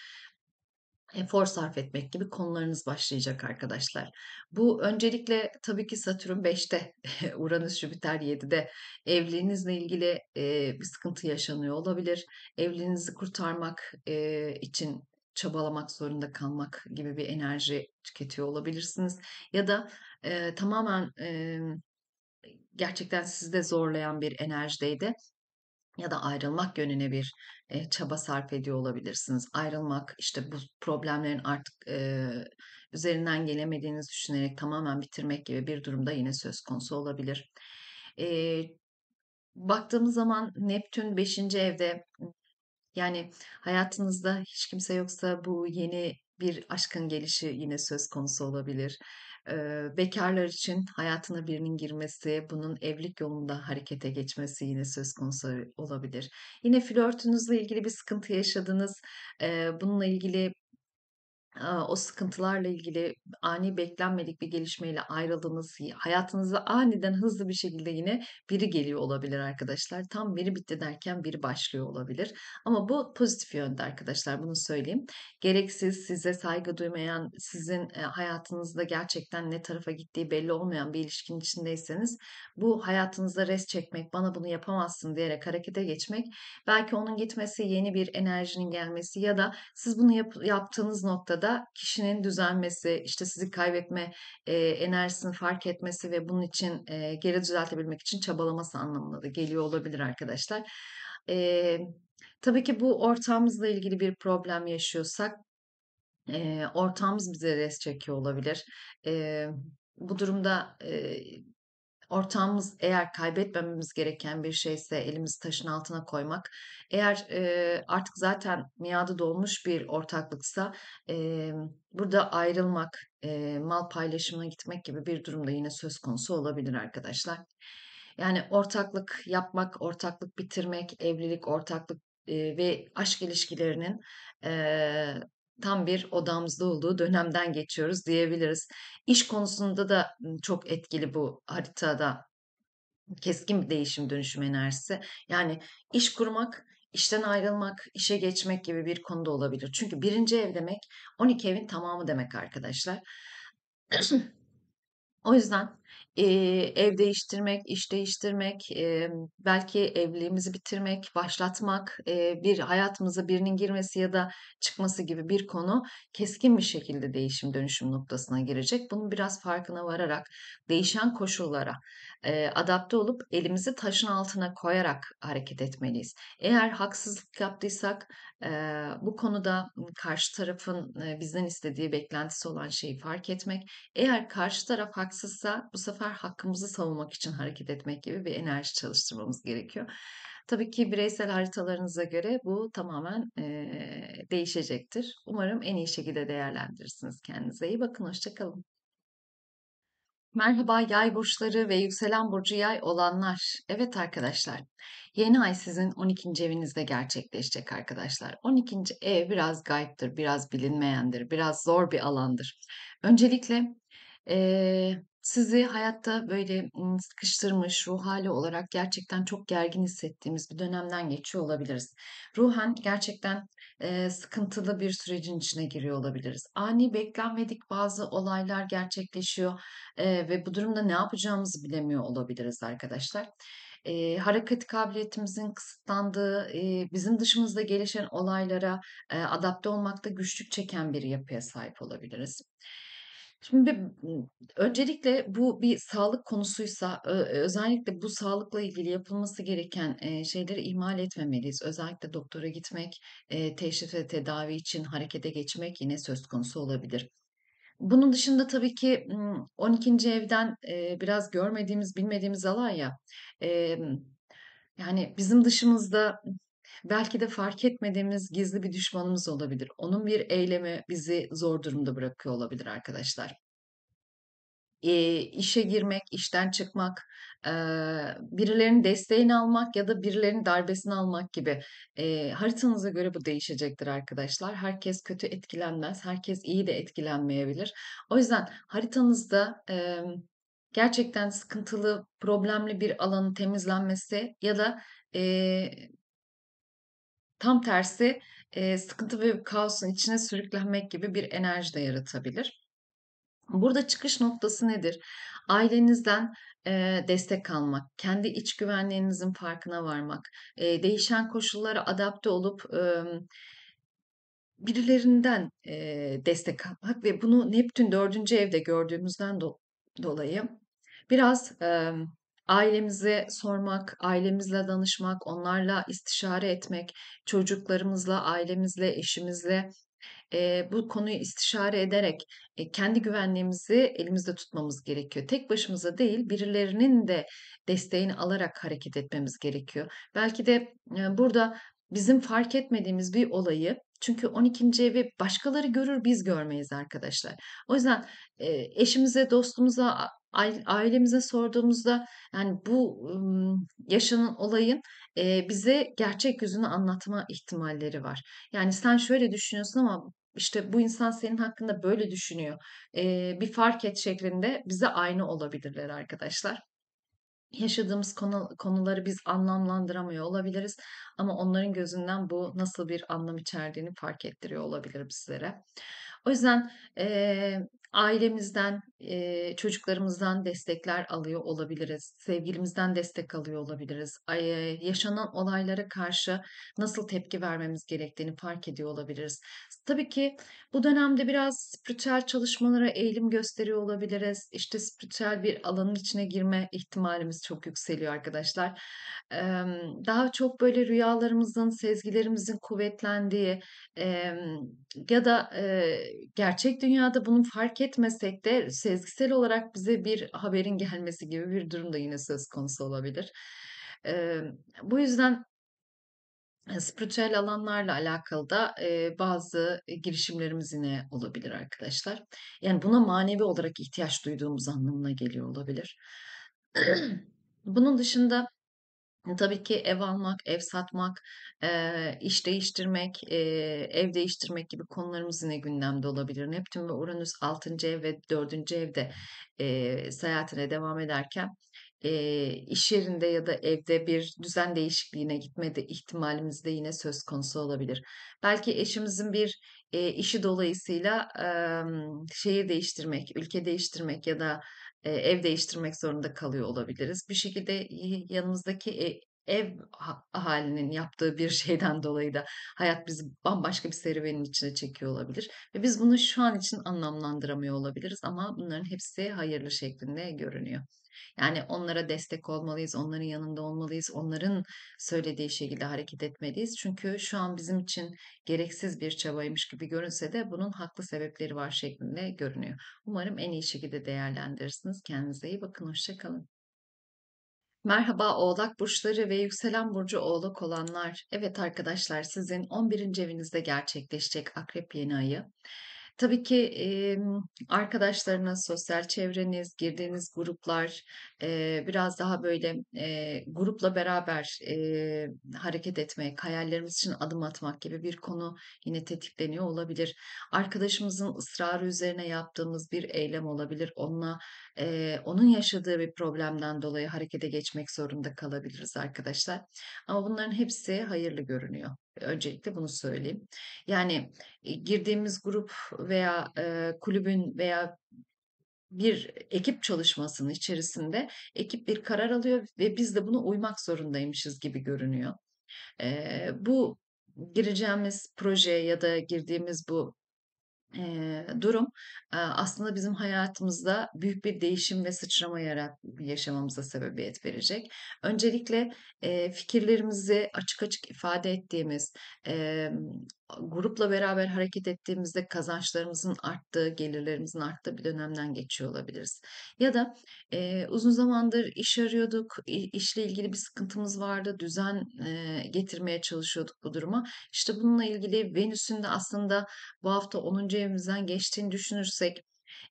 S1: efor sarf etmek gibi konularınız başlayacak arkadaşlar. Bu öncelikle tabii ki Satürn 5'te, Uranüs Jüpiter 7'de evliliğinizle ilgili e, bir sıkıntı yaşanıyor olabilir. Evliliğinizi kurtarmak e, için çabalamak zorunda kalmak gibi bir enerji tüketiyor olabilirsiniz. Ya da e, tamamen e, gerçekten sizi de zorlayan bir enerjideydi ya da ayrılmak yönüne bir e, çaba sarf ediyor olabilirsiniz. Ayrılmak işte bu problemlerin artık e, üzerinden gelemediğinizi düşünerek tamamen bitirmek gibi bir durumda yine söz konusu olabilir. E, baktığımız zaman Neptün 5. evde yani hayatınızda hiç kimse yoksa bu yeni bir aşkın gelişi yine söz konusu olabilir. Bekarlar için hayatına birinin girmesi, bunun evlilik yolunda harekete geçmesi yine söz konusu olabilir. Yine flörtünüzle ilgili bir sıkıntı yaşadınız. Bununla ilgili o sıkıntılarla ilgili ani beklenmedik bir gelişmeyle ayrıldığınız hayatınıza aniden hızlı bir şekilde yine biri geliyor olabilir arkadaşlar. Tam biri bitti derken biri başlıyor olabilir. Ama bu pozitif yönde arkadaşlar bunu söyleyeyim. Gereksiz size saygı duymayan, sizin e, hayatınızda gerçekten ne tarafa gittiği belli olmayan bir ilişkinin içindeyseniz bu hayatınızda res çekmek, bana bunu yapamazsın diyerek harekete geçmek belki onun gitmesi, yeni bir enerjinin gelmesi ya da siz bunu yap- yaptığınız noktada da kişinin düzelmesi, işte sizi kaybetme e, enerjisini fark etmesi ve bunun için e, geri düzeltebilmek için çabalaması anlamına da geliyor olabilir arkadaşlar. E, tabii ki bu ortamımızla ilgili bir problem yaşıyorsak e, ortamımız bize res çekiyor olabilir. E, bu durumda e, Ortağımız eğer kaybetmememiz gereken bir şeyse elimizi taşın altına koymak. Eğer e, artık zaten miadı dolmuş bir ortaklıksa e, burada ayrılmak, e, mal paylaşımına gitmek gibi bir durumda yine söz konusu olabilir arkadaşlar. Yani ortaklık yapmak, ortaklık bitirmek, evlilik, ortaklık e, ve aşk ilişkilerinin e, tam bir odamızda olduğu dönemden geçiyoruz diyebiliriz. İş konusunda da çok etkili bu haritada keskin bir değişim dönüşüm enerjisi. Yani iş kurmak, işten ayrılmak, işe geçmek gibi bir konuda olabilir. Çünkü birinci ev demek 12 evin tamamı demek arkadaşlar. o yüzden Eee, ev değiştirmek, iş değiştirmek, eee, belki evliliğimizi bitirmek, başlatmak, eee, bir hayatımıza birinin girmesi ya da çıkması gibi bir konu keskin bir şekilde değişim dönüşüm noktasına girecek. Bunun biraz farkına vararak değişen koşullara, e, adapte olup elimizi taşın altına koyarak hareket etmeliyiz. Eğer haksızlık yaptıysak e, bu konuda karşı tarafın e, bizden istediği beklentisi olan şeyi fark etmek. Eğer karşı taraf haksızsa bu sefer hakkımızı savunmak için hareket etmek gibi bir enerji çalıştırmamız gerekiyor. Tabii ki bireysel haritalarınıza göre bu tamamen e, değişecektir. Umarım en iyi şekilde değerlendirirsiniz. Kendinize İyi bakın. Hoşçakalın. Merhaba yay burçları ve yükselen burcu yay olanlar. Evet arkadaşlar yeni ay sizin 12. evinizde gerçekleşecek arkadaşlar. 12. ev biraz gayiptir, biraz bilinmeyendir, biraz zor bir alandır. Öncelikle e, sizi hayatta böyle sıkıştırmış, ruh hali olarak gerçekten çok gergin hissettiğimiz bir dönemden geçiyor olabiliriz. Ruhen gerçekten e, sıkıntılı bir sürecin içine giriyor olabiliriz. Ani beklenmedik bazı olaylar gerçekleşiyor e, ve bu durumda ne yapacağımızı bilemiyor olabiliriz arkadaşlar e, hareket kabiliyetimizin kısıtlandığı, e, bizim dışımızda gelişen olaylara e, adapte olmakta güçlük çeken bir yapıya sahip olabiliriz. Şimdi öncelikle bu bir sağlık konusuysa e, özellikle bu sağlıkla ilgili yapılması gereken, e, şeyleri ihmal etmemeliyiz. Özellikle doktora gitmek, eee, teşhis ve tedavi için harekete geçmek yine söz konusu olabilir. Bunun dışında tabii ki, ımm, 12. evden, e, biraz görmediğimiz, bilmediğimiz alan ya, yani bizim dışımızda belki de fark etmediğimiz gizli bir düşmanımız olabilir. Onun bir eylemi bizi zor durumda bırakıyor olabilir arkadaşlar. E, işe girmek, işten çıkmak, e, birilerinin desteğini almak ya da birilerinin darbesini almak gibi e, haritanıza göre bu değişecektir arkadaşlar. Herkes kötü etkilenmez, herkes iyi de etkilenmeyebilir. O yüzden haritanızda e, gerçekten sıkıntılı, problemli bir alanın temizlenmesi ya da e, Tam tersi e, sıkıntı ve kaosun içine sürüklenmek gibi bir enerji de yaratabilir. Burada çıkış noktası nedir? Ailenizden e, destek almak, kendi iç güvenliğinizin farkına varmak, e, değişen koşullara adapte olup e, birilerinden e, destek almak ve bunu Neptün dördüncü evde gördüğümüzden do- dolayı biraz e, ailemize sormak, ailemizle danışmak, onlarla istişare etmek, çocuklarımızla, ailemizle, eşimizle e, bu konuyu istişare ederek e, kendi güvenliğimizi elimizde tutmamız gerekiyor. Tek başımıza değil birilerinin de desteğini alarak hareket etmemiz gerekiyor. Belki de e, burada bizim fark etmediğimiz bir olayı çünkü 12. evi başkaları görür biz görmeyiz arkadaşlar. O yüzden e, eşimize, dostumuza, ailemize sorduğumuzda yani bu yaşanan olayın bize gerçek yüzünü anlatma ihtimalleri var. Yani sen şöyle düşünüyorsun ama işte bu insan senin hakkında böyle düşünüyor. Bir fark et şeklinde bize aynı olabilirler arkadaşlar yaşadığımız konu, konuları biz anlamlandıramıyor olabiliriz ama onların gözünden bu nasıl bir anlam içerdiğini fark ettiriyor olabilirim sizlere. O yüzden e, ailemizden, e, çocuklarımızdan destekler alıyor olabiliriz. Sevgilimizden destek alıyor olabiliriz. E, yaşanan olaylara karşı nasıl tepki vermemiz gerektiğini fark ediyor olabiliriz. Tabii ki bu dönemde biraz spiritüel çalışmalara eğilim gösteriyor olabiliriz. İşte spiritüel bir alanın içine girme ihtimalimiz çok yükseliyor arkadaşlar. Daha çok böyle rüyalarımızın, sezgilerimizin kuvvetlendiği ya da gerçek dünyada bunu fark etmesek de sezgisel olarak bize bir haberin gelmesi gibi bir durum da yine söz konusu olabilir. Bu yüzden spiritüel alanlarla alakalı da e, bazı girişimlerimiz yine olabilir arkadaşlar. Yani buna manevi olarak ihtiyaç duyduğumuz anlamına geliyor olabilir. Bunun dışında e, Tabii ki ev almak, ev satmak, iş değiştirmek, ev değiştirmek gibi konularımız yine gündemde olabilir. Neptün ve Uranüs 6. ev ve 4. evde seyahatine devam ederken e, iş yerinde ya da evde bir düzen değişikliğine gitmede ihtimalimiz de yine söz konusu olabilir. Belki eşimizin bir e, işi dolayısıyla e, şehir değiştirmek, ülke değiştirmek ya da e, ev değiştirmek zorunda kalıyor olabiliriz. Bir şekilde yanımızdaki ev ahalinin yaptığı bir şeyden dolayı da hayat bizi bambaşka bir serüvenin içine çekiyor olabilir. Ve biz bunu şu an için anlamlandıramıyor olabiliriz ama bunların hepsi hayırlı şeklinde görünüyor. Yani onlara destek olmalıyız, onların yanında olmalıyız, onların söylediği şekilde hareket etmeliyiz. Çünkü şu an bizim için gereksiz bir çabaymış gibi görünse de bunun haklı sebepleri var şeklinde görünüyor. Umarım en iyi şekilde değerlendirirsiniz. Kendinize iyi bakın, hoşçakalın. Merhaba Oğlak burçları ve yükselen burcu Oğlak olanlar. Evet arkadaşlar sizin 11. evinizde gerçekleşecek Akrep yeni ayı. Tabii ki e, arkadaşlarınız, sosyal çevreniz, girdiğiniz gruplar, e, biraz daha böyle e, grupla beraber e, hareket etmek, hayallerimiz için adım atmak gibi bir konu yine tetikleniyor olabilir. Arkadaşımızın ısrarı üzerine yaptığımız bir eylem olabilir. Onunla e, onun yaşadığı bir problemden dolayı harekete geçmek zorunda kalabiliriz arkadaşlar. Ama bunların hepsi hayırlı görünüyor. Öncelikle bunu söyleyeyim. Yani girdiğimiz grup veya e, kulübün veya bir ekip çalışmasının içerisinde ekip bir karar alıyor ve biz de buna uymak zorundaymışız gibi görünüyor. E, bu gireceğimiz proje ya da girdiğimiz bu e, durum e, aslında bizim hayatımızda büyük bir değişim ve sıçrama yarat yaşamamıza sebebiyet verecek. Öncelikle e, fikirlerimizi açık açık ifade ettiğimiz, e, grupla beraber hareket ettiğimizde kazançlarımızın arttığı, gelirlerimizin arttığı bir dönemden geçiyor olabiliriz. Ya da e, uzun zamandır iş arıyorduk, işle ilgili bir sıkıntımız vardı, düzen e, getirmeye çalışıyorduk bu duruma. İşte bununla ilgili Venüs'ün de aslında bu hafta 10. evimizden geçtiğini düşünürsek,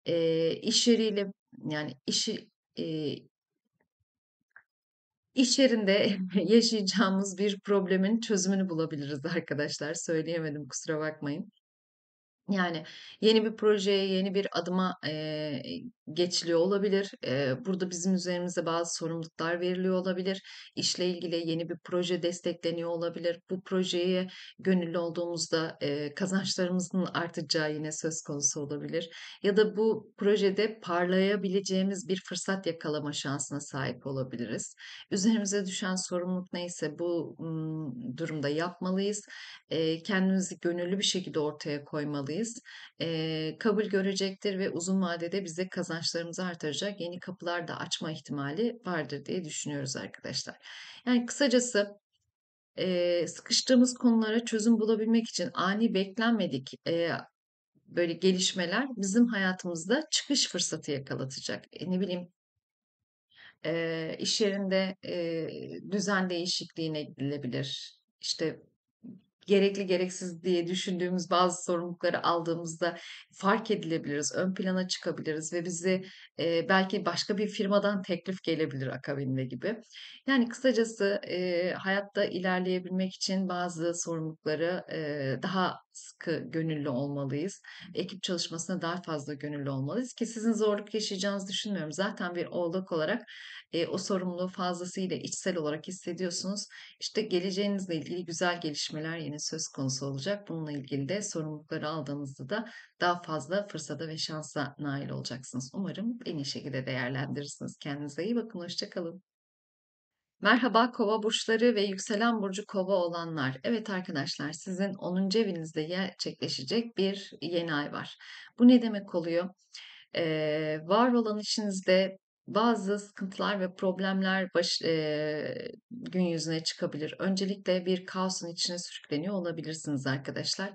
S1: e, iş yeriyle yani işi e, iş yerinde yaşayacağımız bir problemin çözümünü bulabiliriz arkadaşlar. Söyleyemedim kusura bakmayın. Yani yeni bir projeye, yeni bir adıma e, geçiliyor olabilir. Burada bizim üzerimize bazı sorumluluklar veriliyor olabilir. İşle ilgili yeni bir proje destekleniyor olabilir. Bu projeye gönüllü olduğumuzda kazançlarımızın artacağı yine söz konusu olabilir. Ya da bu projede parlayabileceğimiz bir fırsat yakalama şansına sahip olabiliriz. Üzerimize düşen sorumluluk neyse bu durumda yapmalıyız. Kendimizi gönüllü bir şekilde ortaya koymalıyız. Kabul görecektir ve uzun vadede bize kazanç kazançlarımızı artıracak yeni kapılar da açma ihtimali vardır diye düşünüyoruz arkadaşlar. Yani kısacası e, sıkıştığımız konulara çözüm bulabilmek için ani beklenmedik e, böyle gelişmeler bizim hayatımızda çıkış fırsatı yakalatacak. E, ne bileyim e, iş yerinde e, düzen değişikliğine gidilebilir. İşte gerekli gereksiz diye düşündüğümüz bazı sorumlulukları aldığımızda fark edilebiliriz, ön plana çıkabiliriz ve bizi e, belki başka bir firmadan teklif gelebilir akabinde gibi. Yani kısacası e, hayatta ilerleyebilmek için bazı sorumlulukları e, daha sıkı gönüllü olmalıyız. Ekip çalışmasına daha fazla gönüllü olmalıyız ki sizin zorluk yaşayacağınızı düşünmüyorum. Zaten bir oğlak olarak e, o sorumluluğu fazlasıyla içsel olarak hissediyorsunuz. İşte geleceğinizle ilgili güzel gelişmeler yine söz konusu olacak. Bununla ilgili de sorumlulukları aldığınızda da daha fazla fırsata ve şansa nail olacaksınız. Umarım en iyi şekilde değerlendirirsiniz. Kendinize iyi bakın. Hoşçakalın. Merhaba kova burçları ve yükselen burcu kova olanlar. Evet arkadaşlar sizin 10. evinizde gerçekleşecek bir yeni ay var. Bu ne demek oluyor? Ee, var olan işinizde bazı sıkıntılar ve problemler baş, e, gün yüzüne çıkabilir. Öncelikle bir kaosun içine sürükleniyor olabilirsiniz arkadaşlar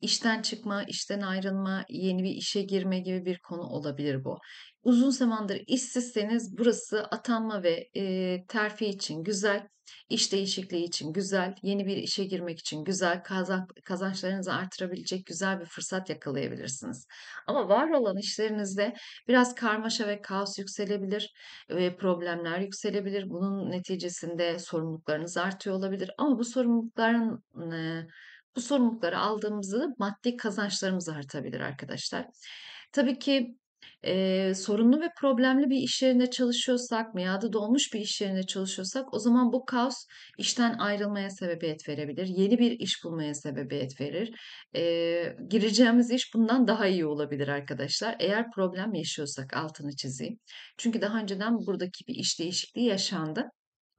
S1: işten çıkma, işten ayrılma, yeni bir işe girme gibi bir konu olabilir bu. Uzun zamandır işsizseniz burası atanma ve e, terfi için güzel, iş değişikliği için güzel, yeni bir işe girmek için güzel, kazan, kazançlarınızı artırabilecek güzel bir fırsat yakalayabilirsiniz. Ama var olan işlerinizde biraz karmaşa ve kaos yükselebilir, ve problemler yükselebilir. Bunun neticesinde sorumluluklarınız artıyor olabilir. Ama bu sorumlulukların e, bu sorumlulukları aldığımızda maddi kazançlarımız artabilir arkadaşlar. Tabii ki e, sorunlu ve problemli bir iş yerinde çalışıyorsak, miadı dolmuş bir iş yerinde çalışıyorsak o zaman bu kaos işten ayrılmaya sebebiyet verebilir. Yeni bir iş bulmaya sebebiyet verir. E, gireceğimiz iş bundan daha iyi olabilir arkadaşlar. Eğer problem yaşıyorsak altını çizeyim. Çünkü daha önceden buradaki bir iş değişikliği yaşandı.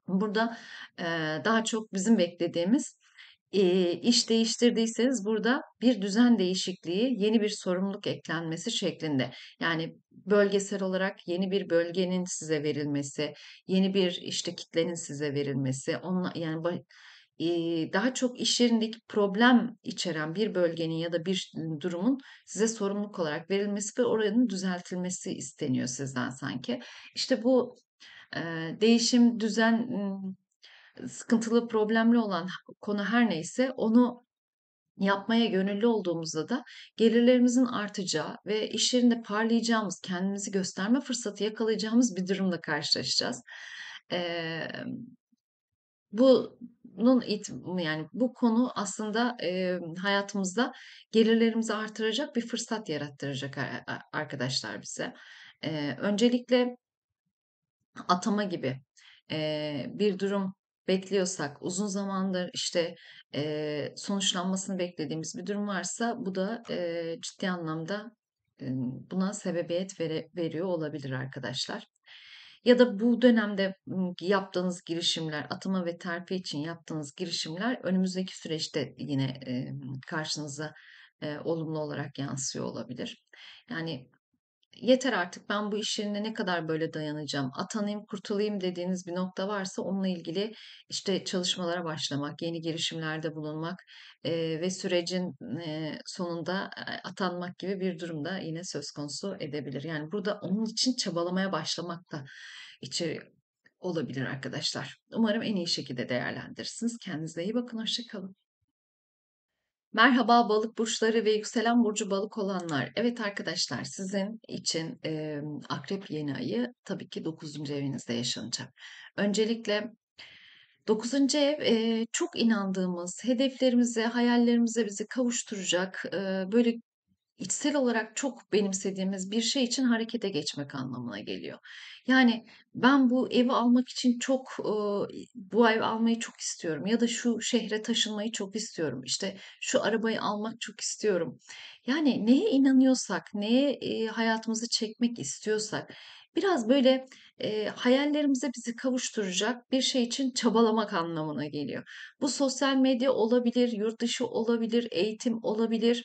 S1: Burada e, daha çok bizim beklediğimiz e, iş değiştirdiyseniz burada bir düzen değişikliği, yeni bir sorumluluk eklenmesi şeklinde. Yani bölgesel olarak yeni bir bölgenin size verilmesi, yeni bir işte kitlenin size verilmesi, onunla, yani daha çok iş yerindeki problem içeren bir bölgenin ya da bir durumun size sorumluluk olarak verilmesi ve oranın düzeltilmesi isteniyor sizden sanki. İşte bu değişim, düzen sıkıntılı, problemli olan konu her neyse onu yapmaya gönüllü olduğumuzda da gelirlerimizin artacağı ve iş yerinde parlayacağımız, kendimizi gösterme fırsatı yakalayacağımız bir durumla karşılaşacağız. Ee, bunun it, yani bu konu aslında e, hayatımızda gelirlerimizi artıracak bir fırsat yarattıracak arkadaşlar bize. Ee, öncelikle atama gibi e, bir durum bekliyorsak, uzun zamandır işte e, sonuçlanmasını beklediğimiz bir durum varsa bu da e, ciddi anlamda e, buna sebebiyet vere, veriyor olabilir arkadaşlar. Ya da bu dönemde yaptığınız girişimler, atama ve terfi için yaptığınız girişimler önümüzdeki süreçte yine e, karşınıza e, olumlu olarak yansıyor olabilir. Yani yeter artık ben bu iş ne kadar böyle dayanacağım, atanayım kurtulayım dediğiniz bir nokta varsa onunla ilgili işte çalışmalara başlamak, yeni girişimlerde bulunmak e, ve sürecin e, sonunda atanmak gibi bir durumda yine söz konusu edebilir. Yani burada onun için çabalamaya başlamak da içeri olabilir arkadaşlar. Umarım en iyi şekilde değerlendirirsiniz. Kendinize iyi bakın, hoşçakalın. Merhaba balık burçları ve yükselen burcu balık olanlar. Evet arkadaşlar sizin için e, akrep yeni ayı tabii ki 9. evinizde yaşanacak. Öncelikle 9. ev e, çok inandığımız, hedeflerimize, hayallerimize bizi kavuşturacak, e, böyle içsel olarak çok benimsediğimiz bir şey için harekete geçmek anlamına geliyor. Yani ben bu evi almak için çok bu evi almayı çok istiyorum ya da şu şehre taşınmayı çok istiyorum. İşte şu arabayı almak çok istiyorum. Yani neye inanıyorsak, neye hayatımızı çekmek istiyorsak biraz böyle e, hayallerimize bizi kavuşturacak bir şey için çabalamak anlamına geliyor. Bu sosyal medya olabilir, yurt dışı olabilir, eğitim olabilir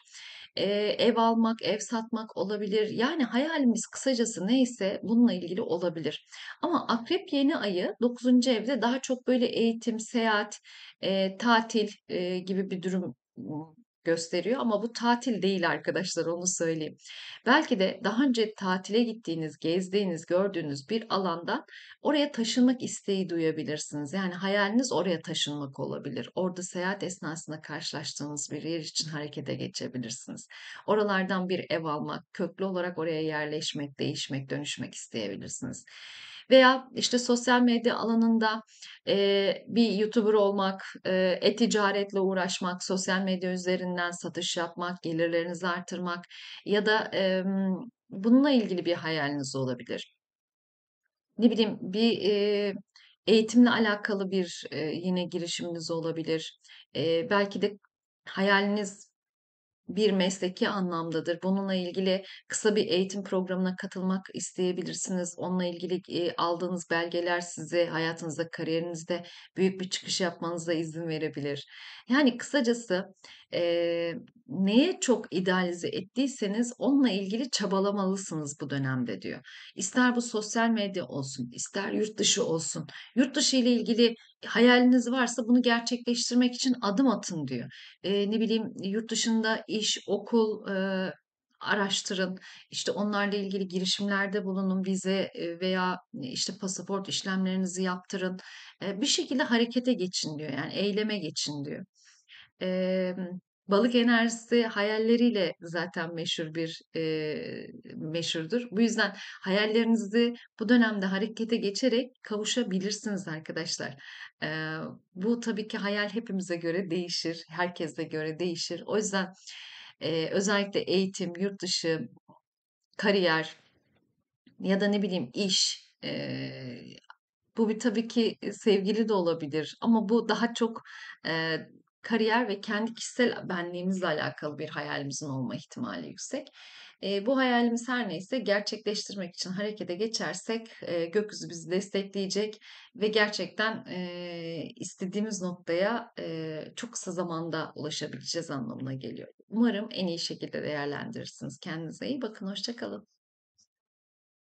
S1: e, ev almak, ev satmak olabilir. Yani hayalimiz kısacası neyse bununla ilgili olabilir. Ama akrep yeni ayı 9. evde daha çok böyle eğitim, seyahat, e, tatil e, gibi bir durum gösteriyor ama bu tatil değil arkadaşlar onu söyleyeyim. Belki de daha önce tatile gittiğiniz, gezdiğiniz, gördüğünüz bir alandan oraya taşınmak isteği duyabilirsiniz. Yani hayaliniz oraya taşınmak olabilir. Orada seyahat esnasında karşılaştığınız bir yer için harekete geçebilirsiniz. Oralardan bir ev almak, köklü olarak oraya yerleşmek, değişmek, dönüşmek isteyebilirsiniz. Veya işte sosyal medya alanında e, bir YouTuber olmak, e-ticaretle uğraşmak, sosyal medya üzerinden satış yapmak, gelirlerinizi artırmak ya da e, bununla ilgili bir hayaliniz olabilir. Ne bileyim bir e, eğitimle alakalı bir e, yine girişiminiz olabilir. E, belki de hayaliniz bir mesleki anlamdadır. Bununla ilgili kısa bir eğitim programına katılmak isteyebilirsiniz. Onunla ilgili e, aldığınız belgeler sizi hayatınızda, kariyerinizde büyük bir çıkış yapmanıza izin verebilir. Yani kısacası e, neye çok idealize ettiyseniz onunla ilgili çabalamalısınız bu dönemde diyor. İster bu sosyal medya olsun, ister yurt dışı olsun. Yurt dışı ile ilgili hayaliniz varsa bunu gerçekleştirmek için adım atın diyor. E, ne bileyim yurt dışında iş, okul, e, araştırın. İşte onlarla ilgili girişimlerde bulunun. Vize veya işte pasaport işlemlerinizi yaptırın. Bir şekilde harekete geçin diyor. Yani eyleme geçin diyor. Balık enerjisi hayalleriyle zaten meşhur bir e, meşhurdur. Bu yüzden hayallerinizi bu dönemde harekete geçerek kavuşabilirsiniz arkadaşlar. E, bu tabii ki hayal hepimize göre değişir, herkese göre değişir. O yüzden e, özellikle eğitim, yurt dışı, kariyer ya da ne bileyim iş e, bu bir tabii ki sevgili de olabilir ama bu daha çok e, kariyer ve kendi kişisel benliğimizle alakalı bir hayalimizin olma ihtimali yüksek. E, bu hayalimiz her neyse gerçekleştirmek için harekete geçersek e, gökyüzü bizi destekleyecek ve gerçekten e, istediğimiz noktaya e, çok kısa zamanda ulaşabileceğiz anlamına geliyor. Umarım en iyi şekilde değerlendirirsiniz. Kendinize iyi bakın. Hoşçakalın.